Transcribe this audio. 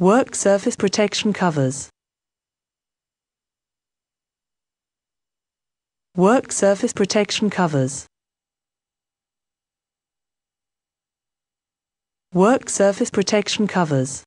Work surface protection covers. Work surface protection covers. Work surface protection covers.